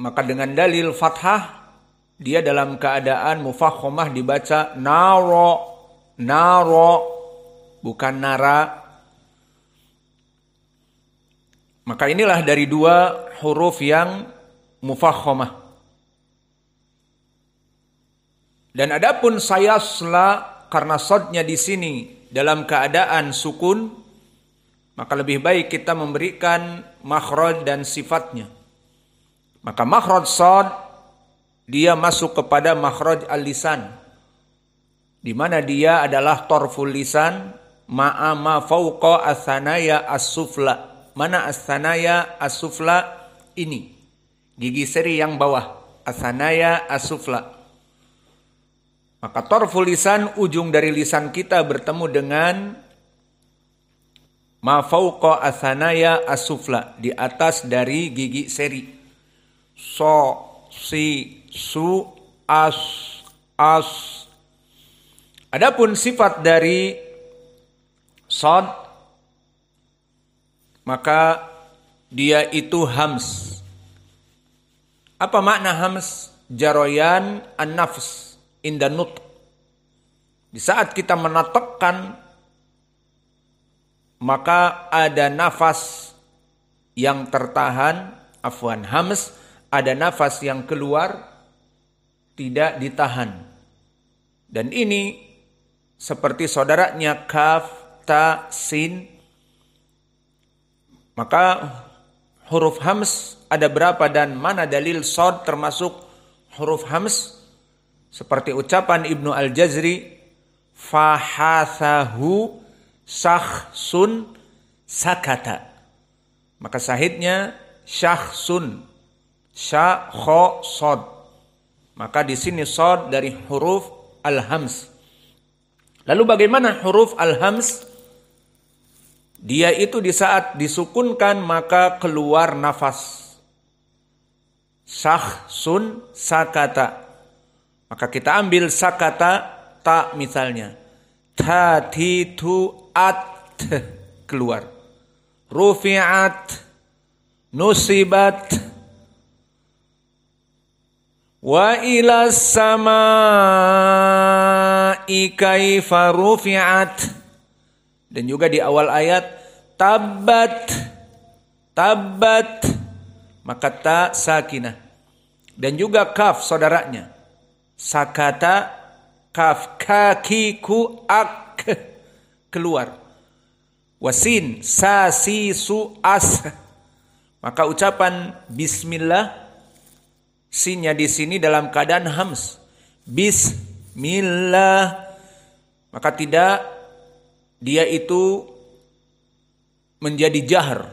maka dengan dalil fathah dia dalam keadaan mufakhomah dibaca naro naro bukan nara maka inilah dari dua huruf yang mufakhomah dan adapun sayasla karena sodnya di sini dalam keadaan sukun maka lebih baik kita memberikan makhraj dan sifatnya maka makhraj sad dia masuk kepada makhraj al-lisan. Di mana dia adalah torful lisan ma'a ma fauqa as-sufla. Mana asanaya asufla as-sufla ini? Gigi seri yang bawah. asanaya asufla. as-sufla. Maka torful lisan ujung dari lisan kita bertemu dengan ma fauqa asufla as-sufla di atas dari gigi seri so, si, su, as, as. Adapun sifat dari sod, maka dia itu hams. Apa makna hams? Jaroyan an-nafs inda nut Di saat kita menatokkan maka ada nafas yang tertahan, afwan hams ada nafas yang keluar tidak ditahan. Dan ini seperti saudaranya kaf, ta, sin. Maka huruf hams ada berapa dan mana dalil sod termasuk huruf hams? Seperti ucapan Ibnu Al-Jazri, fahathahu sahsun sakata. Maka sahidnya syahsun sya kho sod maka di sini sod dari huruf al hams lalu bagaimana huruf al hams dia itu di saat disukunkan maka keluar nafas Sah sun sakata maka kita ambil sakata ta misalnya ta ti tu at keluar rufi'at nusibat Wa ila samai kaifa rufi'at. Dan juga di awal ayat tabat tabat maka ta sakinah. Dan juga kaf saudaranya. Sakata kaf kakiku ak keluar. Wasin sasi su as. Maka ucapan bismillah Sinnya di sini dalam keadaan hams. Bismillah. Maka tidak dia itu menjadi jahar.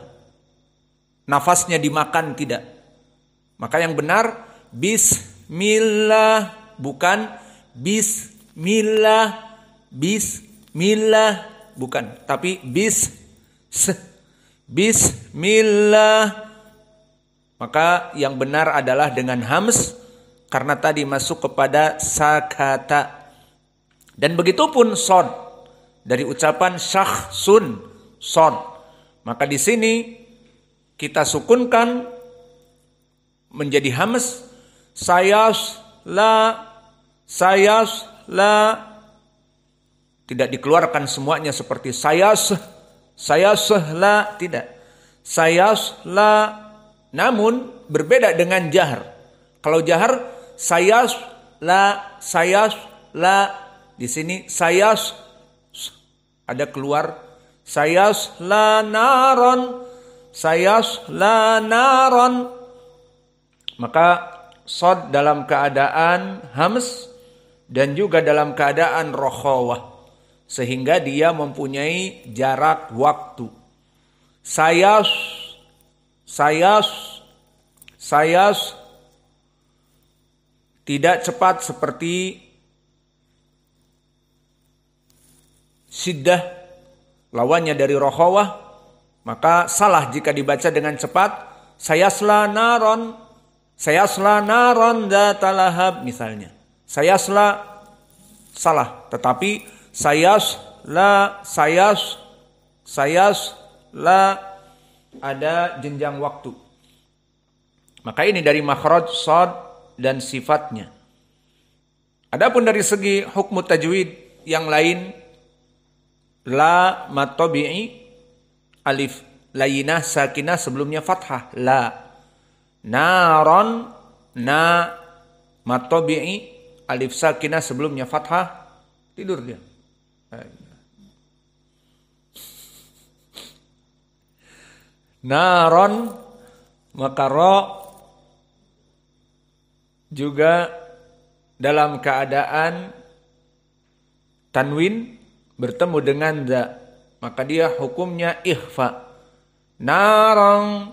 Nafasnya dimakan tidak. Maka yang benar bismillah bukan bismillah bismillah bukan tapi bis se, bismillah maka yang benar adalah dengan hams karena tadi masuk kepada sakata. Dan begitu pun sod dari ucapan syah sun sod. Maka di sini kita sukunkan menjadi hams sayas la sayas la tidak dikeluarkan semuanya seperti sayas sayas la tidak sayas la namun berbeda dengan jahar. Kalau jahar saya la saya la di sini saya ada keluar saya la naron saya la naron maka sod dalam keadaan hams dan juga dalam keadaan rokhawah sehingga dia mempunyai jarak waktu. saya saya saya tidak cepat seperti sidah lawannya dari Rohawah maka salah jika dibaca dengan cepat saya naron, saya selanaron datalahab misalnya saya sela salah tetapi saya la saya saya la ada jenjang waktu maka ini dari makhraj, sod dan sifatnya. Adapun dari segi hukum tajwid yang lain, la matobi'i alif layinah sakinah sebelumnya fathah la naron na matobi'i alif sakinah sebelumnya fathah tidur dia naron maka ro juga dalam keadaan tanwin bertemu dengan za maka dia hukumnya ikhfa narang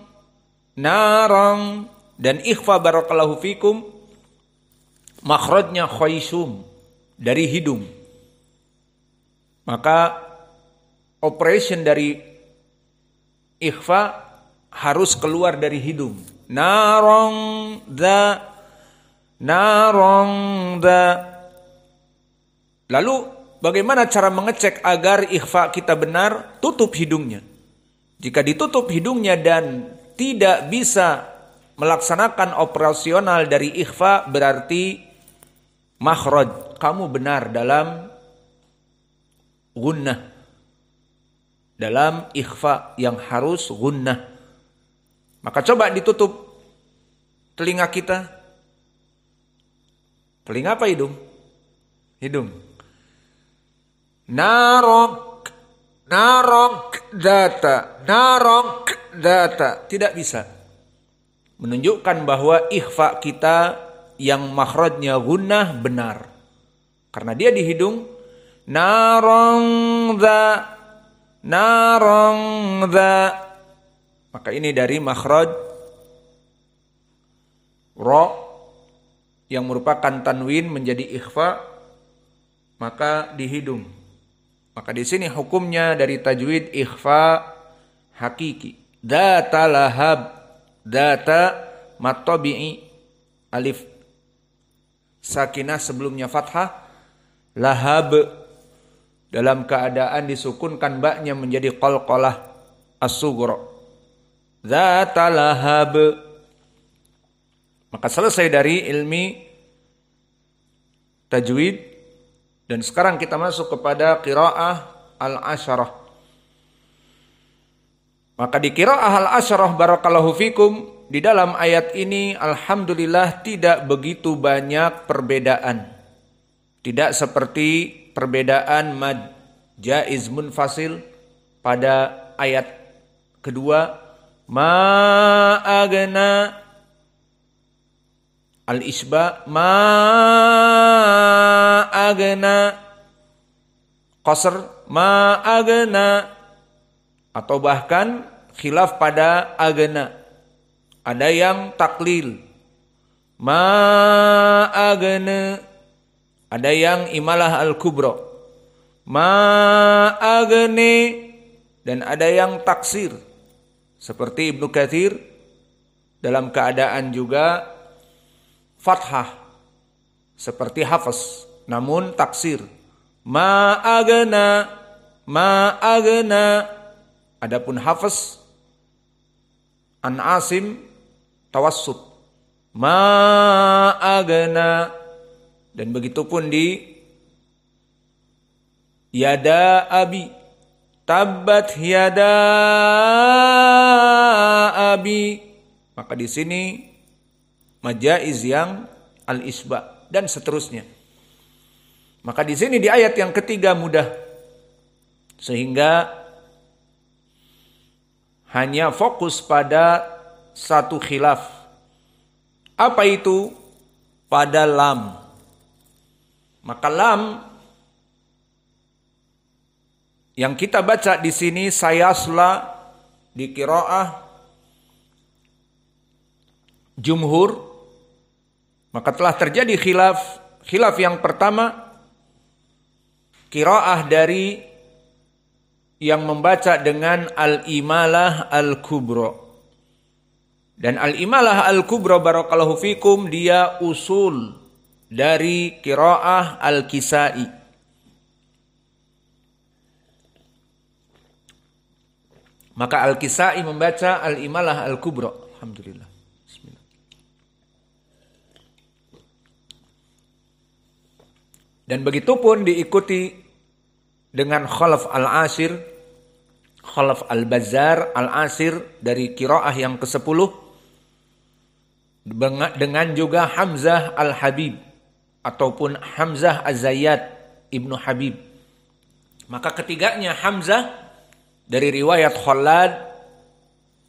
narang dan ikhfa barakallahu fikum makhrajnya khaisum dari hidung maka operation dari ikhfa harus keluar dari hidung narang za Narongda. Lalu bagaimana cara mengecek agar ikhfa kita benar? Tutup hidungnya. Jika ditutup hidungnya dan tidak bisa melaksanakan operasional dari ikhfa berarti makhraj. Kamu benar dalam gunnah. Dalam ikhfa yang harus gunnah. Maka coba ditutup telinga kita, Telinga apa hidung? Hidung. Narok, narok data, narok data. Tidak bisa. Menunjukkan bahwa ikhfa kita yang makhrajnya gunah benar. Karena dia di hidung. Narong za, narong za Maka ini dari makhraj ro yang merupakan tanwin menjadi ikhfa maka dihidung Maka di sini hukumnya dari tajwid ikhfa hakiki. Data lahab, data matobi'i alif sakinah sebelumnya fathah lahab dalam keadaan disukunkan baknya menjadi kolkolah as-sughra. Data lahab maka selesai dari ilmi tajwid dan sekarang kita masuk kepada kiraah al-asyarah. Maka di kiraah al-asyarah barakallahu fikum di dalam ayat ini alhamdulillah tidak begitu banyak perbedaan. Tidak seperti perbedaan mad jaiz munfasil pada ayat kedua ma agna Al-isba ma agna qasr ma agna atau bahkan khilaf pada agna. Ada yang taklil ma agna ada yang imalah al kubro ma agni dan ada yang taksir seperti Ibnu Katsir dalam keadaan juga fathah seperti hafaz namun taksir ma ma'agna adapun hafaz an asim tawassut dan begitu pun di yada abi tabat yada abi maka di sini majaiz yang al-isba dan seterusnya. Maka di sini di ayat yang ketiga mudah sehingga hanya fokus pada satu khilaf. Apa itu? Pada lam. Maka lam yang kita baca di sini sayasla di kiroah jumhur maka telah terjadi khilaf, khilaf yang pertama kiraah dari yang membaca dengan al-imalah al-kubro. Dan al-imalah al-kubro barakallahu fikum dia usul dari kiraah al-kisai. Maka al-kisai membaca al-imalah al-kubro. Alhamdulillah. Dan begitu pun diikuti dengan Khalaf Al-Asir, Khalaf Al-Bazar, Al-Asir dari Kiro'ah yang ke-10. Dengan juga Hamzah Al-Habib ataupun Hamzah Az-Zayyad Ibnu Habib. Maka ketiganya Hamzah dari riwayat Khalad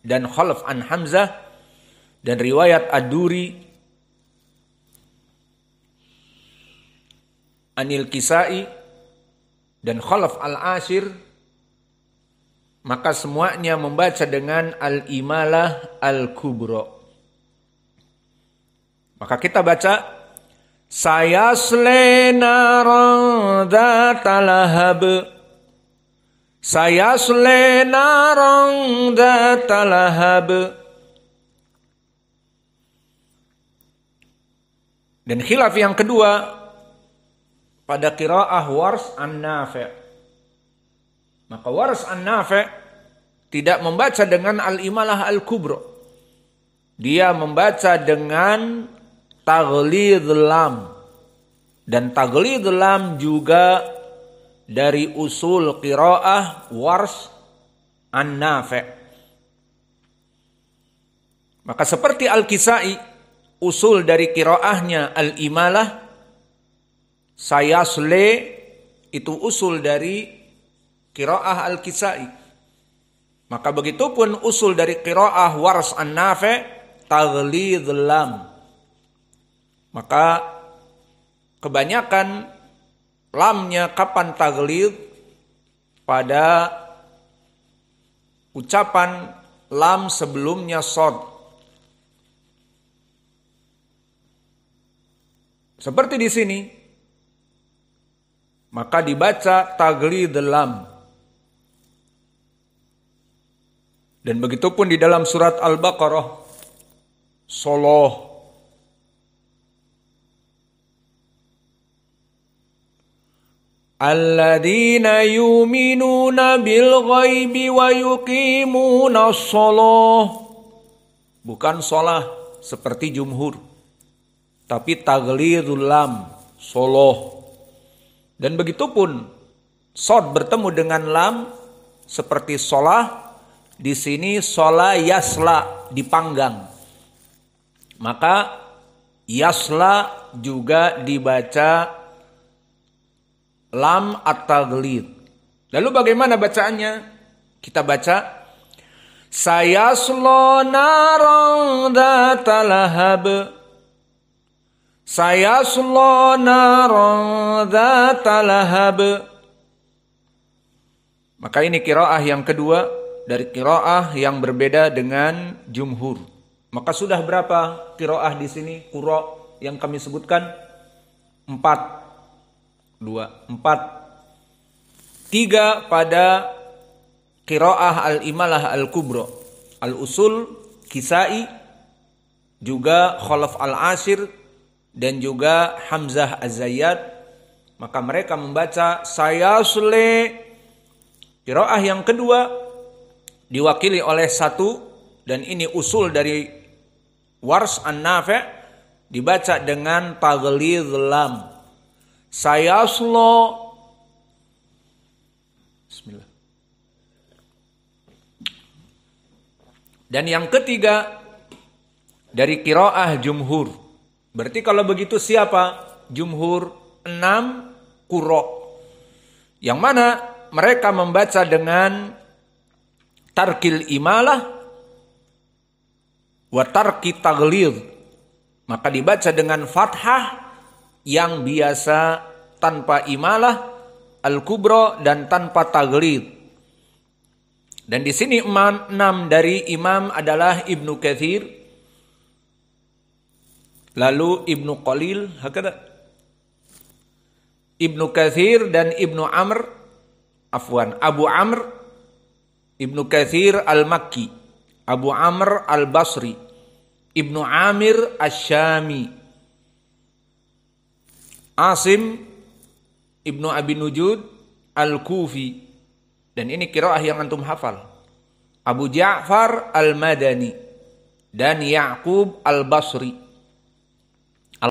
dan Khalaf An Hamzah dan riwayat Aduri Anil Kisai dan Khalaf al Asir, maka semuanya membaca dengan Al-Imalah Al-Kubro. Maka kita baca saya selena ronda talahab Saya selena ronda talahab Dan khilaf yang kedua pada kiraah wars an nafe maka wars an nafe tidak membaca dengan al imalah al kubro dia membaca dengan tagli lam dan tagli lam juga dari usul kiraah wars an nafe maka seperti al kisai usul dari kiraahnya al imalah saya sele itu usul dari kiroah al-kisai. Maka begitu pun usul dari kiroah waras an-nafe dalam Maka kebanyakan lamnya kapan taglid pada ucapan lam sebelumnya sod. Seperti di sini, maka dibaca tagli delam. Dan begitu pun di dalam surat Al-Baqarah. Soloh. الذين يؤمنون بالغيب ويقيمون الصلاة bukan solah seperti jumhur tapi taglidul lam soloh dan begitu pun sod bertemu dengan lam seperti solah di sini sola yasla dipanggang. Maka yasla juga dibaca lam atau gelit Lalu bagaimana bacaannya? Kita baca saya slonarong datalahab saya نارا roda talahab. Maka ini kiroah yang kedua dari kiroah yang berbeda dengan jumhur. Maka sudah berapa kiroah di sini kuro yang kami sebutkan? Empat. Dua. Empat. Tiga pada kiroah al-imalah al-kubro. Al-usul, kisai, juga kholaf al-asir, dan juga Hamzah Az-Zayyad maka mereka membaca saya sule kiroah yang kedua diwakili oleh satu dan ini usul dari Wars an nafe dibaca dengan taglid lam saya sulo Bismillah dan yang ketiga dari kiroah Jumhur Berarti kalau begitu siapa? Jumhur enam Kuro. Yang mana mereka membaca dengan tarkil imalah wa tarki taglir. Maka dibaca dengan fathah yang biasa tanpa imalah al-kubro dan tanpa taglir. Dan di sini enam dari imam adalah Ibnu Kathir Lalu Ibnu Qalil hakada Ibnu Kathir dan Ibnu Amr afwan Abu Amr Ibnu Kathir Al-Makki Abu Amr Al-Basri Ibnu Amir Asy-Syami Asim Ibnu Abi Nujud Al-Kufi dan ini kiraah yang antum hafal Abu Ja'far Al-Madani dan Ya'qub Al-Basri